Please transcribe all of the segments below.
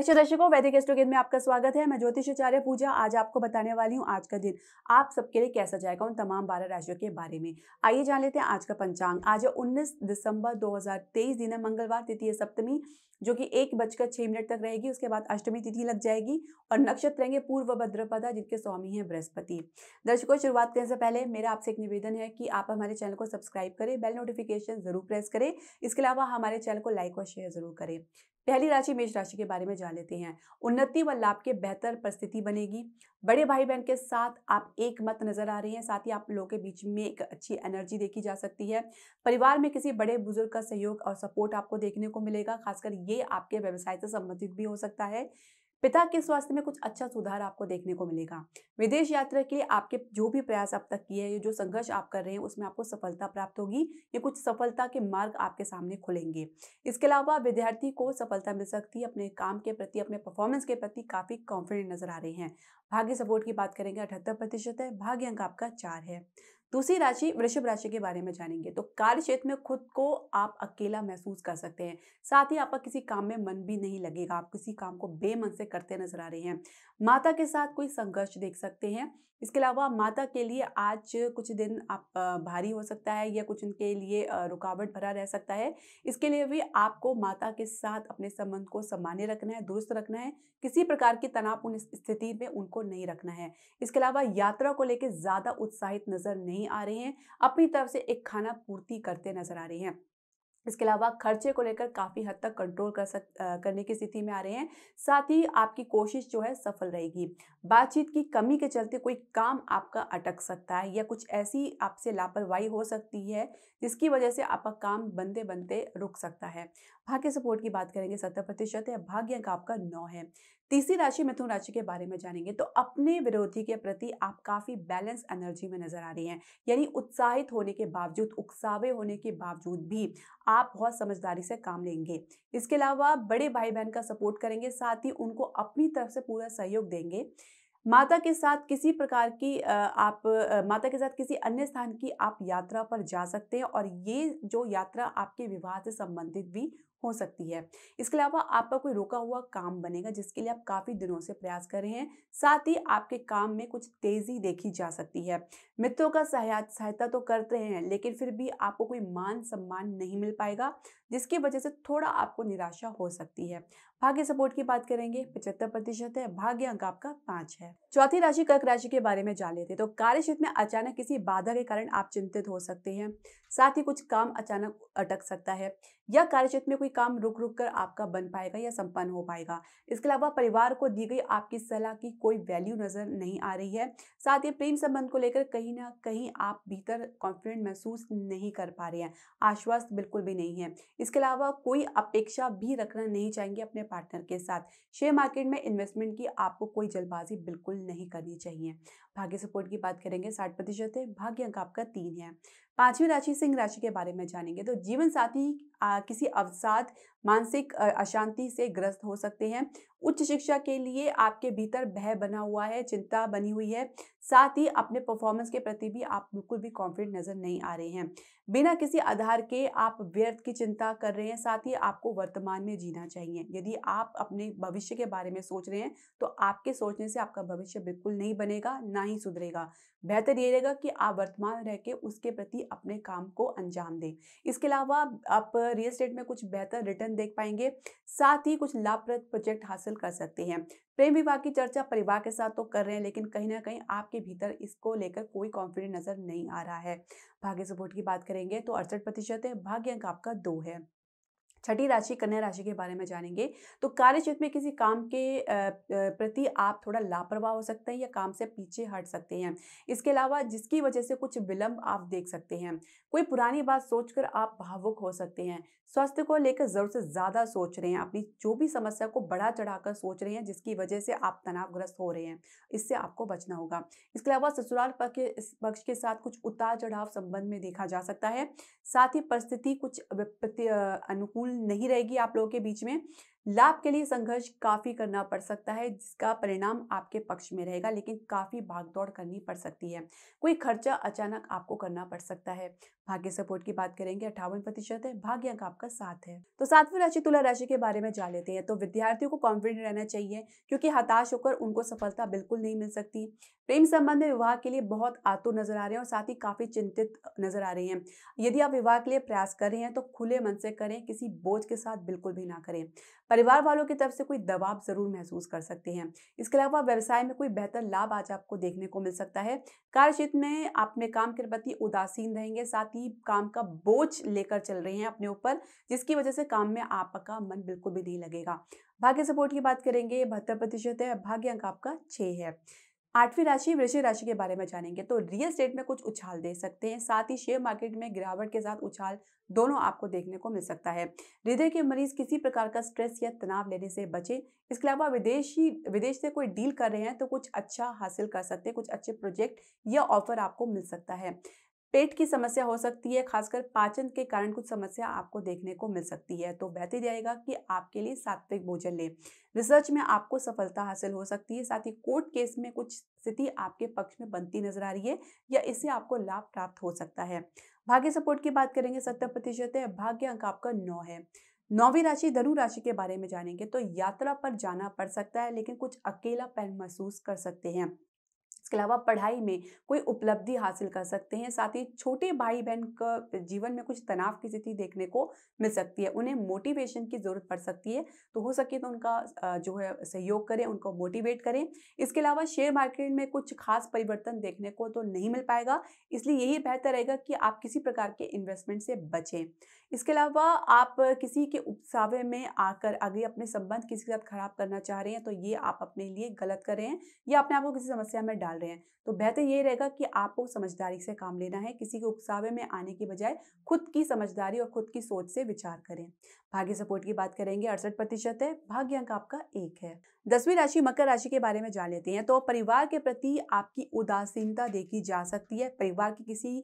परीक्षा दर्शकों वैदिक एस्ट्रोगेन में आपका स्वागत है मैं ज्योतिषाचार्य पूजा आज आपको बताने वाली हूँ आज का दिन आप सबके लिए कैसा जाएगा उन तमाम बारह राशियों के बारे में आइए जान लेते हैं आज का पंचांग आज है 19 दिसंबर 2023 दिन है मंगलवार तिथि है सप्तमी जो कि एक बजकर छह मिनट तक रहेगी उसके बाद अष्टमी तिथि लग जाएगी और नक्षत्र रहेंगे पूर्व भद्रपदा जिनके स्वामी हैं बृहस्पति दर्शकों शुरुआत करने से पहले मेरा आपसे एक निवेदन है कि आप हमारे चैनल को सब्सक्राइब करें बेल नोटिफिकेशन जरूर प्रेस करें इसके अलावा हमारे चैनल को लाइक और शेयर जरूर करें पहली राशि मेष राशि के बारे में जान लेते हैं उन्नति व लाभ के बेहतर परिस्थिति बनेगी बड़े भाई बहन के साथ आप एक मत नजर आ रहे हैं साथ ही आप लोगों के बीच में एक अच्छी एनर्जी देखी जा सकती है परिवार में किसी बड़े बुजुर्ग का सहयोग और सपोर्ट आपको देखने को मिलेगा खासकर ये आपके व्यवसाय से संबंधित भी हो सकता है पिता के स्वास्थ्य में कुछ अच्छा सुधार आपको देखने को मिलेगा विदेश यात्रा के लिए आपके जो भी प्रयास अब तक किए हैं जो संघर्ष आप कर रहे हैं उसमें आपको सफलता प्राप्त होगी ये कुछ सफलता के मार्ग आपके सामने खुलेंगे इसके अलावा विद्यार्थी को सफलता मिल सकती है अपने काम के प्रति अपने परफॉर्मेंस के प्रति काफ़ी कॉन्फिडेंट नजर आ रहे हैं भाग्य सपोर्ट की बात करेंगे अठहत्तर प्रतिशत है भाग्य अंक आपका चार है दूसरी राशि वृषभ राशि के बारे में जानेंगे तो कार्य क्षेत्र में खुद को आप अकेला महसूस कर सकते हैं साथ ही आपका किसी काम में मन भी नहीं लगेगा आप किसी काम को बेमन से करते नजर आ रहे हैं माता के साथ कोई संघर्ष देख सकते हैं इसके अलावा माता के लिए आज कुछ दिन आप भारी हो सकता है या कुछ उनके लिए रुकावट भरा रह सकता है इसके लिए भी आपको माता के साथ अपने संबंध को सामान्य रखना है दुरुस्त रखना है किसी प्रकार की तनावपूर्ण स्थिति में उनको नहीं रखना है इसके अलावा यात्रा को लेकर ज़्यादा उत्साहित नज़र नहीं आ रहे हैं अपनी तरफ से एक खाना पूर्ति करते नज़र आ रहे हैं इसके अलावा खर्चे को लेकर काफ़ी हद तक कंट्रोल कर सक आ, करने की स्थिति में आ रहे हैं साथ ही आपकी कोशिश जो है सफल रहेगी बातचीत की कमी के चलते कोई काम आपका अटक सकता है या कुछ ऐसी आपसे लापरवाही हो सकती है जिसकी वजह से आपका काम बनते बनते रुक सकता है भाग्य सपोर्ट की बात करेंगे सत्तर प्रतिशत है भाग्य अंक आपका नौ है तीसरी राशि मिथुन राशि के बारे में जानेंगे तो अपने विरोधी के प्रति आप काफ़ी बैलेंस एनर्जी में नज़र आ रही हैं यानी उत्साहित होने के बावजूद उकसावे होने के बावजूद भी आप बहुत समझदारी से काम लेंगे इसके अलावा बड़े भाई बहन का सपोर्ट करेंगे साथ ही उनको अपनी तरफ से पूरा सहयोग देंगे माता के साथ किसी प्रकार की आप माता के साथ किसी अन्य स्थान की आप यात्रा पर जा सकते हैं और ये जो यात्रा आपके विवाह से संबंधित भी हो सकती है इसके अलावा आपका कोई रुका हुआ काम बनेगा जिसके लिए आप काफ़ी दिनों से प्रयास कर रहे हैं साथ ही आपके काम में कुछ तेज़ी देखी जा सकती है मित्रों का सहायता तो करते हैं लेकिन फिर भी आपको कोई मान सम्मान नहीं मिल पाएगा जिसकी वजह से थोड़ा आपको निराशा हो सकती है भाग्य सपोर्ट की बात करेंगे पचहत्तर प्रतिशत है भाग्य अंक आपका पांच है चौथी राशि कर्क राशि के बारे में जान लेते हैं तो कार्य क्षेत्र में अचानक किसी बाधा के कारण आप चिंतित हो सकते हैं साथ ही कुछ काम अचानक अटक सकता है या कार्य क्षेत्र में कोई काम रुक रुक कर आपका बन पाएगा या संपन्न हो पाएगा इसके अलावा परिवार को दी गई आपकी सलाह की कोई वैल्यू नजर नहीं आ रही है साथ ही प्रेम संबंध को लेकर कहीं ना कहीं आप भीतर कॉन्फिडेंट महसूस नहीं कर पा रहे हैं आश्वस्त बिल्कुल भी नहीं है इसके अलावा कोई अपेक्षा भी रखना नहीं चाहेंगे अपने पार्टनर के साथ शेयर मार्केट में इन्वेस्टमेंट की आपको कोई जल्दबाजी बिल्कुल नहीं करनी चाहिए भाग्य सपोर्ट की बात करेंगे साठ प्रतिशत है भाग्य अंक आपका तीन है पांचवी राशि सिंह राशि के बारे में जानेंगे तो जीवन साथी किसी अवसाद मानसिक अशांति से ग्रस्त हो सकते हैं उच्च शिक्षा के लिए आपके भीतर भय बना हुआ है चिंता बनी हुई है साथ ही अपने परफॉर्मेंस के प्रति भी आप बिल्कुल भी कॉन्फिडेंट नज़र नहीं आ रहे हैं बिना किसी आधार के आप व्यर्थ की चिंता कर रहे हैं साथ ही आपको वर्तमान में जीना चाहिए यदि आप अपने भविष्य के बारे में सोच रहे हैं तो आपके सोचने से आपका भविष्य बिल्कुल नहीं बनेगा ना ही सुधरेगा बेहतर ये रहेगा कि आप वर्तमान रह के उसके प्रति अपने काम को अंजाम दें इसके अलावा आप रियल स्टेट में कुछ बेहतर रिटर्न रिटर्न देख पाएंगे साथ ही कुछ लाभप्रद प्रोजेक्ट हासिल कर सकते हैं प्रेम विवाह की चर्चा परिवार के साथ तो कर रहे हैं लेकिन कहीं ना कहीं आपके भीतर इसको लेकर कोई कॉन्फिडेंट नजर नहीं आ रहा है भाग्य सपोर्ट की बात करेंगे तो अड़सठ प्रतिशत है भाग्य अंक आपका दो है छठी राशि कन्या राशि के बारे में जानेंगे तो कार्यक्षेत्र में किसी काम के प्रति आप थोड़ा लापरवाह हो सकते हैं या काम से पीछे हट सकते हैं इसके अलावा जिसकी वजह से कुछ विलंब आप देख सकते हैं कोई पुरानी बात सोचकर आप भावुक हो सकते हैं स्वास्थ्य को लेकर जरूरत से ज़्यादा सोच रहे हैं अपनी जो भी समस्या को बढ़ा चढ़ाकर सोच रहे हैं जिसकी वजह से आप तनावग्रस्त हो रहे हैं इससे आपको बचना होगा इसके अलावा ससुराल पक्ष के साथ कुछ उतार चढ़ाव संबंध में देखा जा सकता है साथ ही परिस्थिति कुछ अनुकूल नहीं रहेगी आप लोगों के बीच में लाभ के लिए संघर्ष काफ़ी करना पड़ सकता है जिसका परिणाम आपके पक्ष में रहेगा लेकिन काफ़ी भागदौड़ करनी पड़ सकती है कोई खर्चा अचानक आपको करना पड़ सकता है भाग्य सपोर्ट की बात करेंगे अठावन प्रतिशत है भाग्य अंक आपका साथ है तो सातवीं राशि तुला राशि के बारे में जान लेते हैं तो विद्यार्थियों को कॉन्फिडेंट रहना चाहिए क्योंकि हताश होकर उनको सफलता बिल्कुल नहीं मिल सकती प्रेम संबंध में विवाह के लिए बहुत आतुर नजर आ रहे हैं और साथ ही काफी चिंतित नजर आ रहे हैं यदि आप विवाह के लिए प्रयास कर रहे हैं तो खुले मन से करें किसी बोझ के साथ बिल्कुल भी ना करें परिवार वालों की तरफ से कोई दबाव ज़रूर महसूस कर सकते हैं इसके अलावा व्यवसाय में कोई बेहतर लाभ आज आपको देखने को मिल सकता है कार्य क्षेत्र में अपने काम के प्रति उदासीन रहेंगे साथ ही काम का बोझ लेकर चल रहे हैं अपने ऊपर जिसकी वजह से काम में आपका मन बिल्कुल भी नहीं लगेगा भाग्य सपोर्ट की बात करेंगे बहत्तर प्रतिशत है भाग्य अंक आपका छः है आठवीं राशि वृश्चिक राशि के बारे में जानेंगे तो रियल स्टेट में कुछ उछाल दे सकते हैं साथ ही शेयर मार्केट में गिरावट के साथ उछाल दोनों आपको देखने को मिल सकता है हृदय के मरीज किसी प्रकार का स्ट्रेस या तनाव लेने से बचे इसके अलावा विदेशी विदेश से कोई डील कर रहे हैं तो कुछ अच्छा हासिल कर सकते हैं कुछ अच्छे प्रोजेक्ट या ऑफर आपको मिल सकता है पेट की समस्या हो सकती है खासकर पाचन के कारण कुछ समस्या आपको देखने को मिल सकती है तो बेहतर रहेगा कि आपके लिए सात्विक भोजन लें रिसर्च में आपको सफलता हासिल हो सकती है साथ ही कोर्ट केस में कुछ स्थिति आपके पक्ष में बनती नजर आ रही है या इससे आपको लाभ प्राप्त हो सकता है भाग्य सपोर्ट की बात करेंगे सत्तर प्रतिशत है भाग्य अंक आपका नौ है नौवीं राशि धनु राशि के बारे में जानेंगे तो यात्रा पर जाना पड़ सकता है लेकिन कुछ अकेलापन महसूस कर सकते हैं इसके अलावा पढ़ाई में कोई उपलब्धि हासिल कर सकते हैं साथ ही छोटे भाई बहन का जीवन में कुछ तनाव की स्थिति देखने को मिल सकती है उन्हें मोटिवेशन की ज़रूरत पड़ सकती है तो हो सके तो उनका जो है सहयोग करें उनको मोटिवेट करें इसके अलावा शेयर मार्केट में कुछ खास परिवर्तन देखने को तो नहीं मिल पाएगा इसलिए यही बेहतर रहेगा कि आप किसी प्रकार के इन्वेस्टमेंट से बचें इसके अलावा आप किसी के उपसावे में आकर अगर अपने संबंध किसी के साथ खराब करना चाह रहे हैं तो ये आप अपने लिए गलत कर रहे हैं या अपने आप को किसी समस्या में डाल रहे हैं तो बेहतर ये रहेगा कि आपको समझदारी से काम लेना है किसी के उकसावे में आने के बजाय खुद की समझदारी और खुद की सोच से विचार करें भाग्य सपोर्ट की बात करेंगे अड़सठ प्रतिशत है भाग्य अंक आपका एक है दसवीं राशि मकर राशि के बारे में जान लेते हैं तो परिवार के प्रति आपकी उदासीनता देखी जा सकती है परिवार के किसी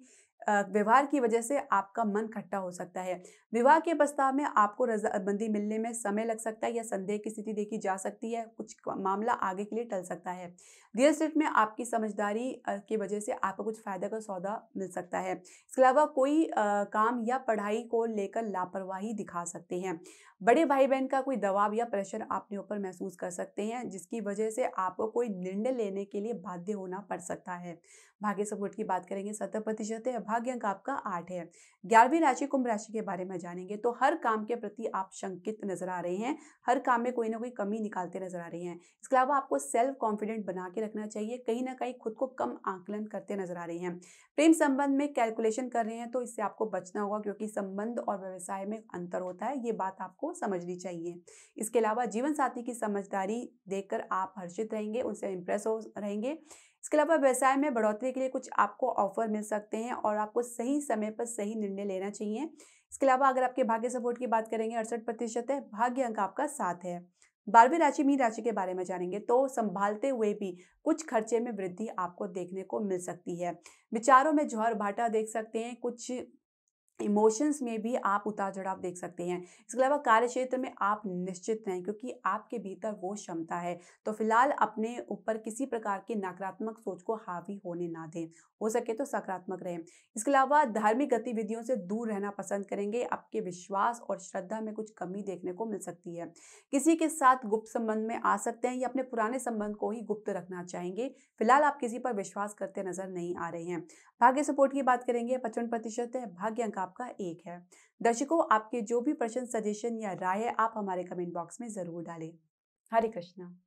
व्यवहार की वजह से आपका मन खट्टा हो सकता है विवाह के प्रस्ताव में आपको रजाबंदी मिलने में समय लग सकता है या संदेह की स्थिति देखी जा सकती है कुछ मामला आगे के लिए टल सकता है रियल स्टेट में आपकी समझदारी की वजह से आपको कुछ फ़ायदा का सौदा मिल सकता है इसके अलावा कोई आ, काम या पढ़ाई को लेकर लापरवाही दिखा सकते हैं बड़े भाई बहन का कोई दबाव या प्रेशर आपने ऊपर महसूस कर सकते हैं जिसकी वजह से आपको कोई निर्णय लेने के लिए बाध्य होना पड़ सकता है भाग्य सपोर्ट की बात करेंगे सत्तर प्रतिशत है भाग्य अंक आपका आठ है ग्यारहवीं राशि कुंभ राशि के बारे में जानेंगे तो हर काम के प्रति आप शंकित नजर आ रहे हैं हर काम में कोई ना कोई कमी निकालते नजर आ रहे हैं इसके अलावा आपको सेल्फ कॉन्फिडेंट बना के रखना चाहिए कहीं ना कहीं खुद को कम आकलन करते नजर आ रहे हैं प्रेम संबंध में कैलकुलेशन कर रहे हैं तो इससे आपको बचना होगा क्योंकि संबंध और व्यवसाय में अंतर होता है ये बात आपको समझनी चाहिए इसके अलावा जीवन साथी की समझदारी देखकर आप हर्षित रहेंगे उनसे इम्प्रेस हो रहेंगे इसके अलावा व्यवसाय में बढ़ोतरी के लिए कुछ आपको ऑफर मिल सकते हैं और आपको सही समय पर सही निर्णय लेना चाहिए इसके अलावा अगर आपके भाग्य सपोर्ट की बात करेंगे अड़सठ प्रतिशत है भाग्य अंक आपका साथ है बारहवीं राशि मीन राशि के बारे में जानेंगे तो संभालते हुए भी कुछ खर्चे में वृद्धि आपको देखने को मिल सकती है विचारों में जोहर भाटा देख सकते हैं कुछ इमोशंस में भी आप उतार चढ़ाव देख सकते हैं इसके अलावा कार्य क्षेत्र में आप निश्चित रहें क्योंकि आपके भीतर वो क्षमता है तो फिलहाल अपने ऊपर किसी प्रकार की नकारात्मक सोच को हावी होने ना दें हो सके तो सकारात्मक रहें इसके अलावा धार्मिक गतिविधियों से दूर रहना पसंद करेंगे आपके विश्वास और श्रद्धा में कुछ कमी देखने को मिल सकती है किसी के साथ गुप्त संबंध में आ सकते हैं या अपने पुराने संबंध को ही गुप्त रखना चाहेंगे फिलहाल आप किसी पर विश्वास करते नजर नहीं आ रहे हैं भाग्य सपोर्ट की बात करेंगे पचपन प्रतिशत है भाग्य अंक आपका एक है दर्शकों आपके जो भी प्रश्न सजेशन या राय है आप हमारे कमेंट बॉक्स में ज़रूर डालें हरे कृष्णा